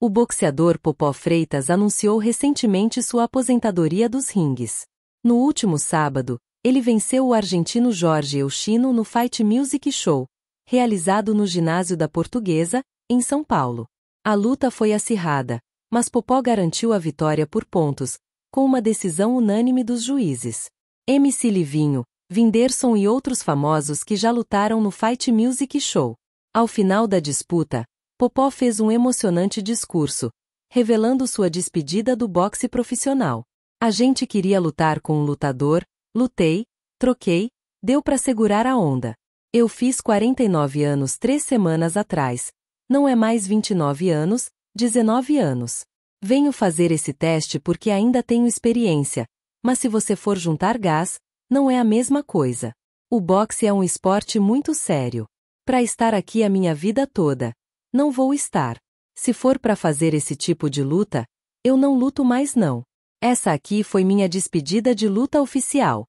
O boxeador Popó Freitas anunciou recentemente sua aposentadoria dos ringues. No último sábado, ele venceu o argentino Jorge Euchino no Fight Music Show, realizado no ginásio da Portuguesa, em São Paulo. A luta foi acirrada, mas Popó garantiu a vitória por pontos, com uma decisão unânime dos juízes. MC Livinho, Vinderson e outros famosos que já lutaram no Fight Music Show. Ao final da disputa, Popó fez um emocionante discurso, revelando sua despedida do boxe profissional. A gente queria lutar com um lutador, lutei, troquei, deu para segurar a onda. Eu fiz 49 anos três semanas atrás. Não é mais 29 anos, 19 anos. Venho fazer esse teste porque ainda tenho experiência, mas se você for juntar gás, não é a mesma coisa. O boxe é um esporte muito sério. Para estar aqui a minha vida toda, não vou estar. Se for para fazer esse tipo de luta, eu não luto mais não. Essa aqui foi minha despedida de luta oficial.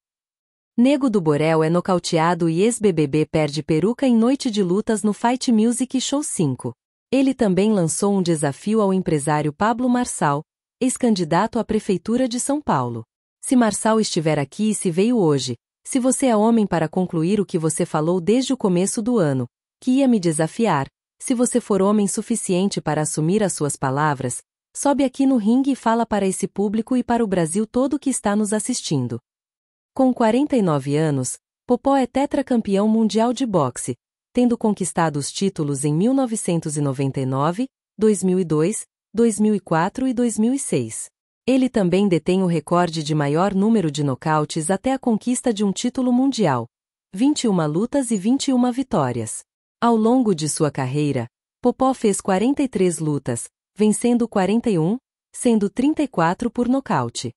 Nego do Borel é nocauteado e ex-BBB perde peruca em noite de lutas no Fight Music Show 5. Ele também lançou um desafio ao empresário Pablo Marçal, ex-candidato à Prefeitura de São Paulo. Se Marçal estiver aqui e se veio hoje, se você é homem para concluir o que você falou desde o começo do ano, que ia me desafiar, se você for homem suficiente para assumir as suas palavras, sobe aqui no ringue e fala para esse público e para o Brasil todo que está nos assistindo. Com 49 anos, Popó é tetracampeão mundial de boxe, tendo conquistado os títulos em 1999, 2002, 2004 e 2006. Ele também detém o recorde de maior número de nocautes até a conquista de um título mundial: 21 lutas e 21 vitórias. Ao longo de sua carreira, Popó fez 43 lutas, vencendo 41, sendo 34 por nocaute.